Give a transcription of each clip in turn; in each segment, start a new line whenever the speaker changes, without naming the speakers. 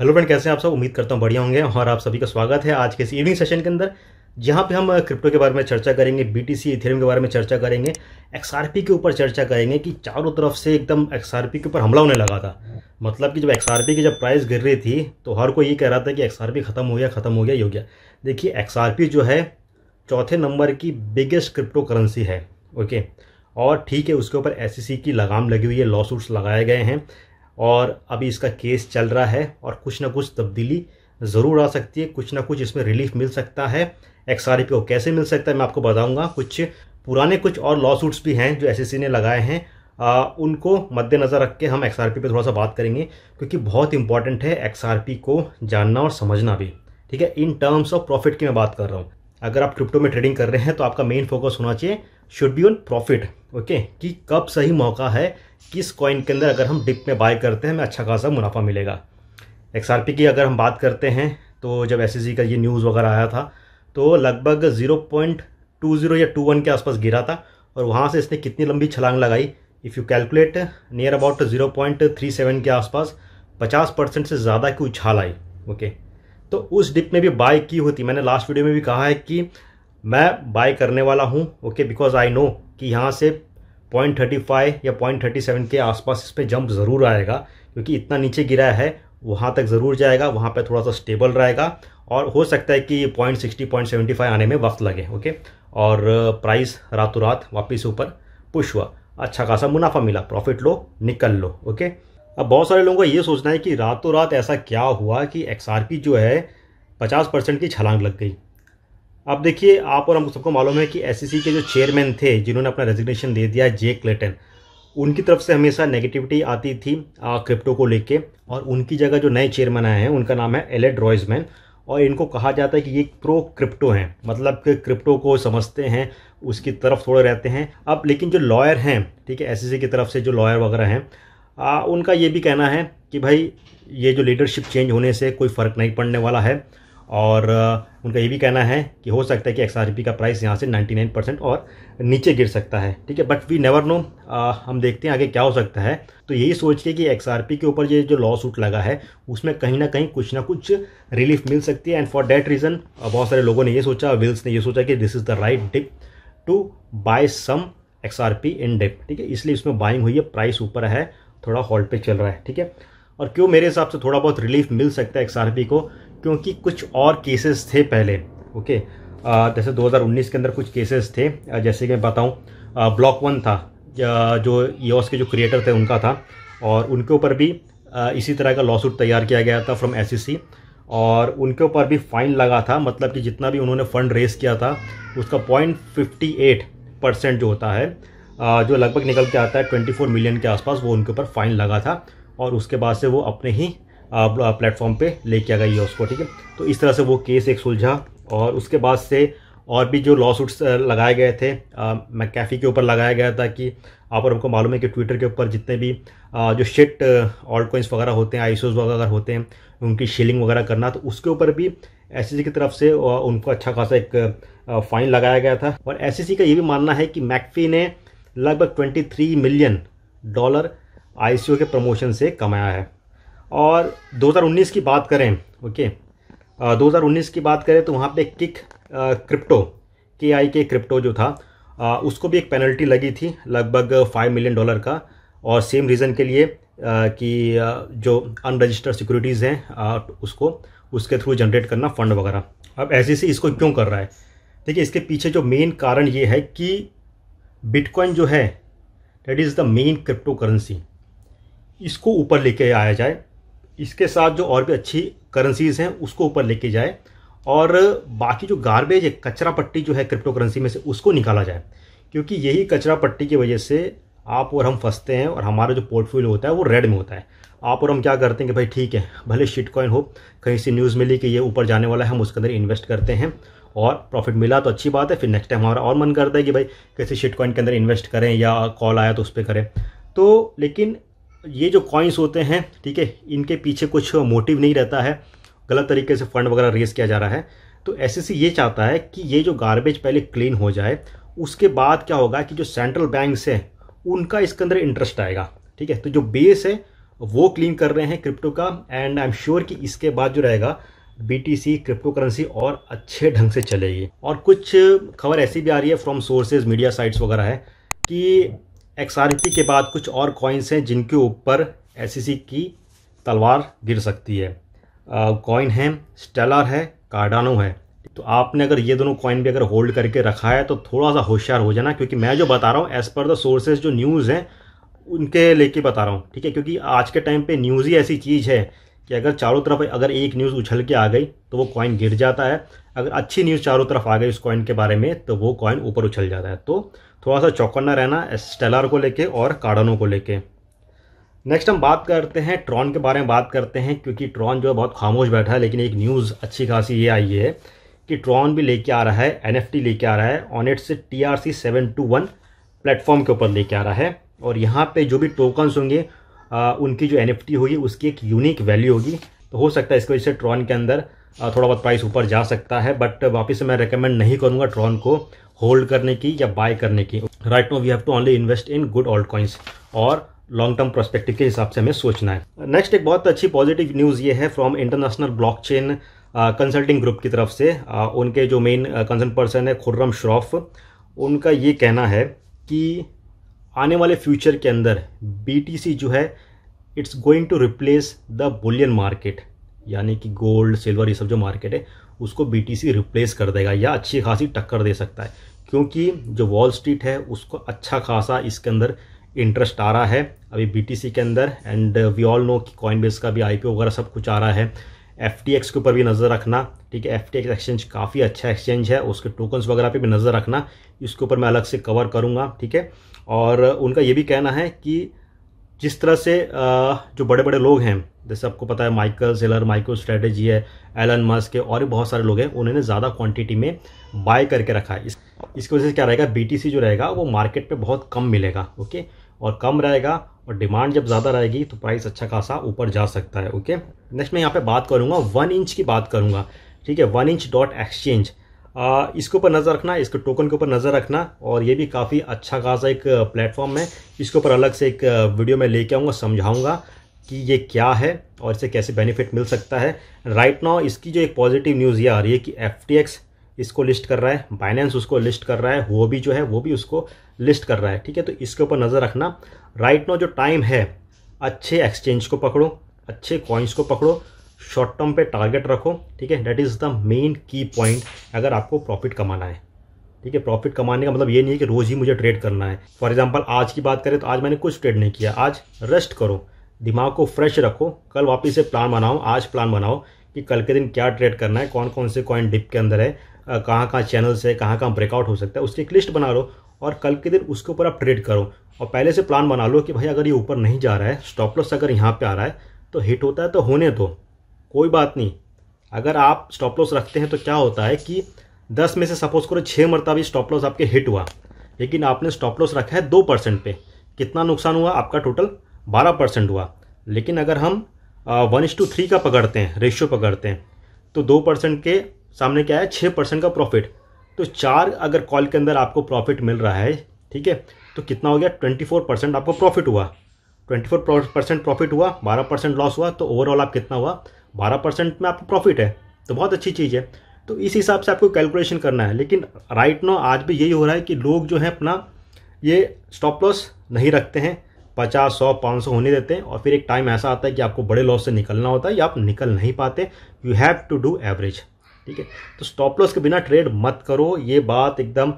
hello friend कैसे हैं आप सब उम्मीद करता हूँ बढ़िया होंगे और आप सभी का स्वागत है आज के इस इवनिंग सेशन के अंदर जहाँ पे हम क्रिप्टो के बारे में चर्चा करेंगे बी टी के बारे में चर्चा करेंगे एक्स के ऊपर चर्चा करेंगे कि चारों तरफ से एकदम एक्सआरपी के ऊपर हमला होने लगा था मतलब कि जब एक्स की जब प्राइस गिर रही थी तो हर कोई ये कह रहा था कि एक्सआरपी ख़त्म हो गया ख़त्म हो गया ये हो गया देखिए एक्सआरपी जो है चौथे नंबर की बिगेस्ट क्रिप्टो करेंसी है ओके और ठीक है उसके ऊपर एस e की लगाम लगी हुई है लॉ सूट्स लगाए गए हैं और अभी इसका केस चल रहा है और कुछ ना कुछ तब्दीली ज़रूर आ सकती है कुछ ना कुछ इसमें रिलीफ मिल सकता है एक्स आर e को कैसे मिल सकता है मैं आपको बताऊँगा कुछ पुराने कुछ और लॉ सूट्स भी हैं जो एस e ने लगाए हैं आ, उनको मद्देनज़र रख के हम एक्स आर e पे थोड़ा सा बात करेंगे क्योंकि बहुत इंपॉर्टेंट है एक्स आर को जानना और समझना भी ठीक है इन टर्म्स ऑफ प्रॉफिट की मैं बात कर रहा हूँ अगर आप क्रिप्टो में ट्रेडिंग कर रहे हैं तो आपका मेन फोकस होना चाहिए should be on profit okay कि कब सही मौका है किस कॉइन के अंदर अगर हम डिप में बाय करते हैं हमें अच्छा खासा मुनाफा मिलेगा एक्स की अगर हम बात करते हैं तो जब एस का ये न्यूज़ वगैरह आया था तो लगभग ज़ीरो पॉइंट टू ज़ीरो या टू वन के आसपास गिरा था और वहाँ से इसने कितनी लंबी छलांग लगाई if you calculate near about zero point three seven के आसपास पचास परसेंट से ज़्यादा की उछाल आई ओके तो उस डिप में भी बाय की होती मैंने लास्ट वीडियो में भी कहा है कि मैं बाय करने वाला हूँ ओके बिकॉज आई नो कि यहाँ से पॉइंट थर्टी फाइव या पॉइंट थर्टी सेवन के आसपास इस पर जंप ज़रूर आएगा क्योंकि इतना नीचे गिरा है वहाँ तक ज़रूर जाएगा वहाँ पर थोड़ा सा स्टेबल रहेगा और हो सकता है कि point sixty point seventy five आने में वक्त लगे ओके और प्राइस uh, रातों रात वापस ऊपर पुश हुआ अच्छा खासा मुनाफा मिला प्रॉफिट लो निकल लो ओके अब बहुत सारे लोगों को ये सोचना है कि रातों रात ऐसा क्या हुआ कि एक्स जो है पचास परसेंट की छलांग लग गई अब देखिए आप और हम सबको मालूम है कि एस e के जो चेयरमैन थे जिन्होंने अपना रेजिग्नेशन दे दिया जे क्लेटन उनकी तरफ से हमेशा नेगेटिविटी आती थी क्रिप्टो को लेके और उनकी जगह जो नए चेयरमैन आए हैं उनका नाम है एलेड रॉयजमैन और इनको कहा जाता है कि ये प्रो क्रिप्टो हैं मतलब कि क्रिप्टो को समझते हैं उसकी तरफ थोड़े रहते हैं अब लेकिन जो लॉयर हैं ठीक है एस e की तरफ से जो लॉयर वगैरह हैं उनका ये भी कहना है कि भाई ये जो लीडरशिप चेंज होने से कोई फ़र्क नहीं पड़ने वाला है और उनका ये भी कहना है कि हो सकता है कि एक्स का प्राइस यहाँ से 99% और नीचे गिर सकता है ठीक है बट वी नेवर नो हम देखते हैं आगे क्या हो सकता है तो यही सोच के कि एक्स के ऊपर ये जो लॉ सूट लगा है उसमें कहीं ना कहीं कुछ ना कुछ रिलीफ मिल सकती है एंड फॉर डैट रीज़न बहुत सारे लोगों ने ये सोचा विल्स ने ये सोचा कि this is the right dip to buy some X in dip ठीक है इसलिए इसमें बाइंग हुई है प्राइस ऊपर है थोड़ा हॉल्ट पे चल रहा है ठीक है और क्यों मेरे हिसाब से थोड़ा बहुत रिलीफ मिल सकता है एक्स को क्योंकि कुछ और केसेस थे पहले ओके जैसे 2019 के अंदर कुछ केसेस थे जैसे कि मैं बताऊँ ब्लॉक वन था जो ईओस e के जो क्रिएटर थे उनका था और उनके ऊपर भी इसी तरह का लॉसूट तैयार किया गया था फ्रॉम एस e और उनके ऊपर भी फाइन लगा था मतलब कि जितना भी उन्होंने फंड रेस किया था उसका पॉइंट फिफ्टी एट परसेंट जो होता है जो लगभग निकल के आता है ट्वेंटी फोर मिलियन के आसपास वो उनके ऊपर फाइन लगा था और उसके बाद से वो अपने ही प्लेटफॉर्म पे लेके आ गई है उसको ठीक है तो इस तरह से वो केस एक सुलझा और उसके बाद से और भी जो लॉ सूट्स लगाए गए थे मैकेफी के ऊपर लगाया गया था कि आप और हमको मालूम है कि ट्विटर के ऊपर जितने भी आ, जो शिट ऑल्ट कोइंस वगैरह होते हैं आईसोज वगैरह होते हैं उनकी शीलिंग वगैरह करना तो उसके ऊपर भी एस e की तरफ से उनको अच्छा खासा एक फ़ाइन लगाया गया था और एस e का ये भी मानना है कि मैकफी ने लगभग ट्वेंटी मिलियन डॉलर आई के प्रमोशन से कमाया है और 2019 की बात करें ओके आ, 2019 की बात करें तो वहाँ पे किक क्रिप्टो के आई के क्रिप्टो जो था आ, उसको भी एक पेनल्टी लगी थी लगभग फाइव मिलियन डॉलर का और सेम रीज़न के लिए कि जो अनरजिस्टर्ड सिक्योरिटीज़ हैं उसको उसके थ्रू जनरेट करना फंड वगैरह अब ऐसे से इसको क्यों कर रहा है देखिए इसके पीछे जो मेन कारण ये है कि बिटकॉइन जो है that is the main cryptocurrency इसको ऊपर लेके आया जाए इसके साथ जो और भी अच्छी करेंसीज हैं उसको ऊपर लेके जाए और बाकी जो गार्बेज है कचरा पट्टी जो है क्रिप्टो करेंसी में से उसको निकाला जाए क्योंकि यही कचरा पट्टी की वजह से आप और हम फंसते हैं और हमारा जो पोर्टफोलियो होता है वो रेड में होता है आप और हम क्या करते हैं कि भाई ठीक है भले शिट कॉइन हो कहीं से न्यूज़ मिली कि ये ऊपर जाने वाला है हम उसके अंदर इन्वेस्ट करते हैं और प्रॉफिट मिला तो अच्छी बात है फिर नेक्स्ट टाइम हमारा और मन करता है कि भाई किसी शिट कॉइन के अंदर इन्वेस्ट करें या कॉल आया तो उस पर करें तो लेकिन ये जो कॉइन्स होते हैं ठीक है इनके पीछे कुछ मोटिव नहीं रहता है गलत तरीके से फंड वगैरह रेज किया जा रहा है तो एस ये चाहता है कि ये जो गार्बेज पहले क्लीन हो जाए उसके बाद क्या होगा कि जो सेंट्रल बैंक्स हैं उनका इसके अंदर इंटरेस्ट आएगा ठीक है तो जो बेस है वो क्लीन कर रहे हैं क्रिप्टो का एंड आई एम श्योर कि इसके बाद जो रहेगा बीटीसी क्रिप्टो करेंसी और अच्छे ढंग से चलेगी और कुछ खबर ऐसी भी आ रही है फ्रॉम सोर्सेज मीडिया साइट्स वगैरह है कि एक्स के बाद कुछ और कॉइन्स हैं जिनके ऊपर एस e की तलवार गिर सकती है कॉइन है स्टेलर है कार्डानो है तो आपने अगर ये दोनों कॉइन भी अगर होल्ड करके रखा है तो थोड़ा सा होशियार हो जाना क्योंकि मैं जो बता रहा हूँ एज़ पर द सोर्सेज जो न्यूज़ हैं उनके लेके बता रहा हूँ ठीक है क्योंकि आज के टाइम पे न्यूज़ ही ऐसी चीज़ है कि अगर चारों तरफ अगर एक न्यूज़ उछल के आ गई तो वो कॉइन गिर जाता है अगर अच्छी न्यूज़ चारों तरफ आ गई उस कॉइन के बारे में तो वो कॉइन ऊपर उछल जाता है तो थोड़ा सा चौकन्ना रहना स्टेलर को लेके और कार्डनों को लेके नेक्स्ट हम बात करते हैं ट्रॉन के बारे में बात करते हैं क्योंकि ट्रॉन जो है बहुत खामोश बैठा है लेकिन एक न्यूज़ अच्छी खासी ये आई है कि ट्रॉन भी लेके आ रहा है एन लेके आ रहा है ऑनेट से T R C seven two one platform के ऊपर लेके आ रहा है और यहाँ पर जो भी टोकन्स होंगे उनकी जो एन होगी उसकी एक यूनिक वैल्यू होगी तो हो सकता है इसकी वजह से ट्रॉन के अंदर थोड़ा बहुत प्राइस ऊपर जा सकता है बट वापस मैं रिकमेंड नहीं करूँगा ट्रॉन को होल्ड करने की या बाय करने की right no we have to only invest in good old coins और लॉन्ग टर्म प्रोस्पेक्टिव के हिसाब से हमें सोचना है नेक्स्ट एक बहुत अच्छी पॉजिटिव न्यूज़ ये है from International Blockchain Consulting Group की तरफ से uh, उनके जो मेन कंसर्न पर्सन है खुर्रम श्रॉफ उनका ये कहना है कि आने वाले फ्यूचर के अंदर बी जो है it's going to replace the bullion market यानी कि गोल्ड सिल्वर ये सब जो मार्केट है उसको बी रिप्लेस कर देगा या अच्छी खासी टक्कर दे सकता है क्योंकि जो वॉल स्ट्रीट है उसको अच्छा खासा इसके अंदर इंटरेस्ट आ रहा है अभी बी के अंदर एंड वी ऑल नो कि बेस का भी आई वगैरह सब कुछ आ रहा है एफ के ऊपर भी नज़र रखना ठीक है एफ एक्सचेंज काफ़ी अच्छा एक्सचेंज है उसके टोकन्स वगैरह पे भी नज़र रखना इसके ऊपर मैं अलग से कवर करूँगा ठीक है और उनका ये भी कहना है कि जिस तरह से जो बड़े बड़े लोग हैं जैसे आपको पता है माइकल सेलर माइक्रो स्ट्रेटेजी है एलन मस्क के और भी बहुत सारे लोग हैं उन्होंने ज़्यादा क्वांटिटी में बाय करके रखा है इस इसकी वजह से क्या रहेगा बी जो रहेगा वो मार्केट पर बहुत कम मिलेगा ओके और कम रहेगा और डिमांड जब ज़्यादा रहेगी तो प्राइस अच्छा खासा ऊपर जा सकता है ओके नेक्स्ट मैं यहाँ पर बात करूँगा वन इंच की बात करूँगा ठीक है वन इंच डॉट एक्सचेंज इसके ऊपर नज़र रखना इसके टोकन के ऊपर नज़र रखना और ये भी काफ़ी अच्छा खासा एक प्लेटफॉर्म है इसके ऊपर अलग से एक वीडियो में लेके आऊँगा समझाऊँगा कि ये क्या है और इसे कैसे बेनिफिट मिल सकता है राइट नाउ इसकी जो एक पॉजिटिव न्यूज़ ये आ रही है कि एफ इसको लिस्ट कर रहा है बाइनेंस उसको लिस्ट कर रहा है वो भी जो है वो भी उसको लिस्ट कर रहा है ठीक है तो इसके ऊपर नज़र रखना राइट नाउ जो टाइम है अच्छे एक्सचेंज को पकड़ो अच्छे कॉइन्स को पकड़ो शॉर्ट टर्म पे टारगेट रखो ठीक है that is the main key point अगर आपको प्रॉफिट कमाना है ठीक है प्रॉफिट कमाने का मतलब ये नहीं है कि रोज़ ही मुझे ट्रेड करना है फॉर एग्जाम्पल आज की बात करें तो आज मैंने कुछ ट्रेड नहीं किया आज रेस्ट करो दिमाग को फ्रेश रखो कल वापस से प्लान बनाओ आज प्लान बनाओ कि कल के दिन क्या ट्रेड करना है कौन कौन से कॉइन डिप के अंदर है कहाँ कहाँ चैनल्स है कहाँ कहाँ ब्रेकआउट हो सकता है उसकी एक लिस्ट बना लो और कल के दिन उसके ऊपर आप ट्रेड करो और पहले से प्लान बना लो कि भाई अगर ये ऊपर नहीं जा रहा है स्टॉप लॉस अगर यहाँ पर आ रहा है तो हिट होता है तो होने दो कोई बात नहीं अगर आप स्टॉप लॉस रखते हैं तो क्या होता है कि दस में से सपोज करो छः मरता भी स्टॉप लॉस आपके हिट हुआ लेकिन आपने स्टॉप लॉस रखा है दो परसेंट पे कितना नुकसान हुआ आपका टोटल बारह परसेंट हुआ लेकिन अगर हम वन इस टू थ्री का पकड़ते हैं रेशियो पकड़ते हैं तो दो परसेंट के सामने क्या है छः परसेंट का प्रॉफिट तो चार अगर कॉल के अंदर आपको प्रॉफिट मिल रहा है ठीक है तो कितना हो गया ट्वेंटी फोर परसेंट आपको प्रॉफिट हुआ ट्वेंटी फोर परसेंट प्रॉफिट हुआ बारह परसेंट लॉस हुआ तो ओवरऑल आप कितना हुआ बारह परसेंट में आपको प्रॉफिट है तो बहुत अच्छी चीज़ है तो इस हिसाब से आपको कैलकुलेशन करना है लेकिन राइट नो आज भी यही हो रहा है कि लोग जो है अपना ये स्टॉप लॉस नहीं रखते हैं पचास सौ पाँच सौ होने देते हैं और फिर एक टाइम ऐसा आता है कि आपको बड़े लॉस से निकलना होता है या आप निकल नहीं पाते you have to do average ठीक है तो स्टॉप लॉस के बिना ट्रेड मत करो ये बात एकदम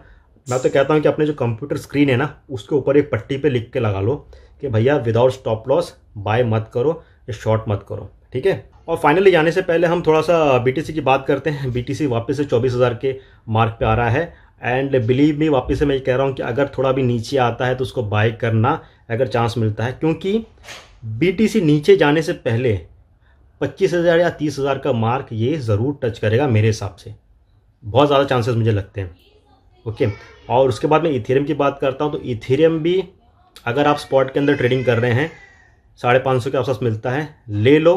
मैं तो कहता हूँ कि अपने जो कंप्यूटर स्क्रीन है ना उसके ऊपर एक पट्टी पे लिख के लगा लो कि भैया विदाउट स्टॉप लॉस बाय मत करो या शॉर्ट मत करो ठीक है और फाइनली जाने से पहले हम थोड़ा सा बीटीसी की बात करते हैं बीटीसी वापस से चौबीस हज़ार के मार्क पे आ रहा है एंड बिलीव मी वापस से मैं ये कह रहा हूँ कि अगर थोड़ा भी नीचे आता है तो उसको बाय करना अगर चांस मिलता है क्योंकि बीटीसी नीचे जाने से पहले पच्चीस हज़ार या तीस हज़ार का मार्क ये ज़रूर टच करेगा मेरे हिसाब से बहुत ज़्यादा चांसेस मुझे लगते हैं ओके और उसके बाद मैं इथेरियम की बात करता हूँ तो इथेरियम भी अगर आप स्पॉट के अंदर ट्रेडिंग कर रहे हैं साढ़े पाँच सौ के आसपास मिलता है ले लो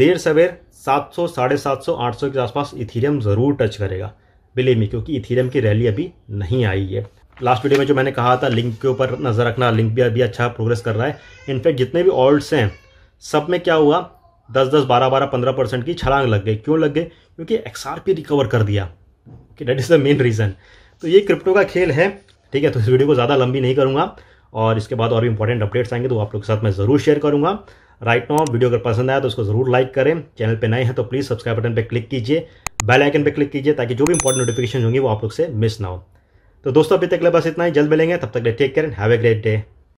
देर सवेर सात सौ साढ़े सात सौ आठ सौ के आसपास इथेरियम ज़रूर टच करेगा बिलीव क्योंकि इथेरियम की रैली अभी नहीं आई है लास्ट वीडियो में जो मैंने कहा था लिंक के ऊपर नज़र रखना लिंक भी अभी अच्छा प्रोग्रेस कर रहा है इनफैक्ट जितने भी ऑल्ड्स हैं सब में क्या हुआ दस दस बारह बारह पंद्रह परसेंट की छलांग लग गई क्यों लग गए क्योंकि एक्स रिकवर कर दिया कि that is the main reason तो ये क्रिप्टो का खेल है ठीक है तो इस वीडियो को ज़्यादा लंबी नहीं करूँगा और इसके बाद और भी इंपॉर्टेंट अपडेट्स आएंगे तो आप लोग के साथ मैं ज़रूर शेयर करूँगा राइट नाउ वीडियो अगर पसंद आया तो उसको जरूर लाइक करें चैनल पर नए हैं तो प्लीज़ सब्सक्राइब बटन पर क्लिक कीजिए बेल आइकन पर क्लिक कीजिए ताकि जो भी इंपॉर्टेंट नोटिफिकेशन होंगी वो आप लोग से मिस ना हो तो दोस्तों अभी तक बस इतना ही जल्द मिलेंगे तब तक ले take care and have a great day